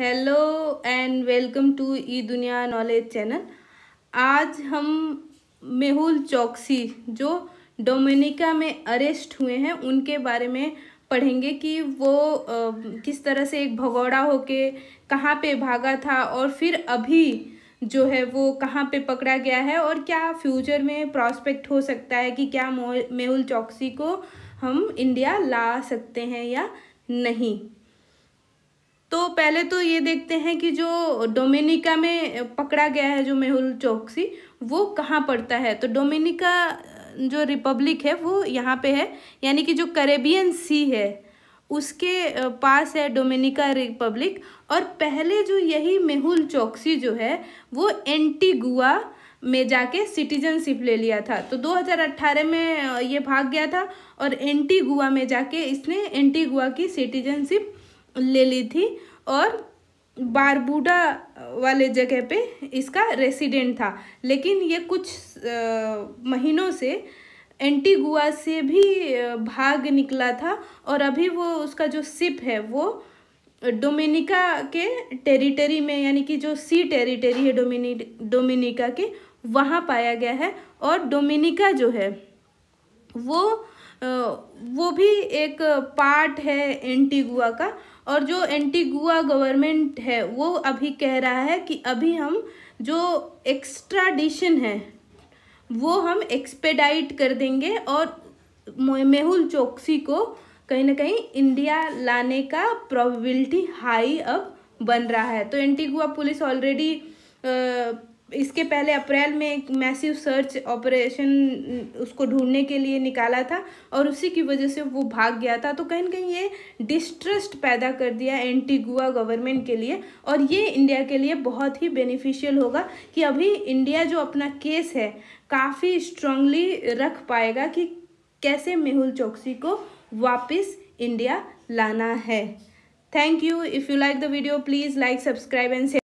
hello and welcome to E दुनिया knowledge channel आज हम मेहुल चौकसी जो डोमिनिका में अरेस्ट हुए हैं उनके बारे में पढ़ेंगे कि वो किस तरह से एक भगौड़ा होके कहाँ पे भागा था और फिर अभी जो है वो कहाँ पे पकड़ा गया है और क्या फ्यूचर में प्रॉस्पेक्ट हो सकता है कि क्या मेहुल चौकसी को हम इंडिया ला सकते हैं या नहीं तो पहले तो ये देखते हैं कि जो डोमिनिका में पकड़ा गया है जो मेहुल चौकसी वो कहाँ पड़ता है तो डोमिनिका जो रिपब्लिक है वो यहाँ पे है यानी कि जो करेबियन सी है उसके पास है डोमिनिका रिपब्लिक और पहले जो यही मेहुल चौकसी जो है वो एंटीगुआ में जाके सिटीजनशिप ले लिया था तो 2018 में ये भाग गया था और एंटीगुआ में जाके इसने एंटीगुआ की सिटीजनशिप ले ली थी और बारबूडा वाले जगह पे इसका रेसिडेंट था लेकिन ये कुछ महीनों से एंटीगुआ से भी भाग निकला था और अभी वो उसका जो सिप है वो डोमिनिका के टेरिटरी में यानी कि जो सी टेरिटरी है डोमिनी डोमिनिका के वहाँ पाया गया है और डोमिनिका जो है वो वो भी एक पार्ट है एंटीगुआ का और जो एंटीगुआ गवर्नमेंट है वो अभी कह रहा है कि अभी हम जो एक्स्ट्राडिशन है वो हम एक्सपेडाइट कर देंगे और मेहुल चौकसी को कहीं ना कहीं इंडिया लाने का प्रोबेबिलिटी हाई अब बन रहा है तो एंटीगुआ पुलिस ऑलरेडी इसके पहले अप्रैल में एक मैसिव सर्च ऑपरेशन उसको ढूंढने के लिए निकाला था और उसी की वजह से वो भाग गया था तो कहीं ना कहीं ये डिस्ट्रस्ट पैदा कर दिया एंटीगुआ गवर्नमेंट के लिए और ये इंडिया के लिए बहुत ही बेनिफिशियल होगा कि अभी इंडिया जो अपना केस है काफ़ी स्ट्रांगली रख पाएगा कि कैसे मेहुल चौकसी को वापस इंडिया लाना है thank you if you like the video please like subscribe and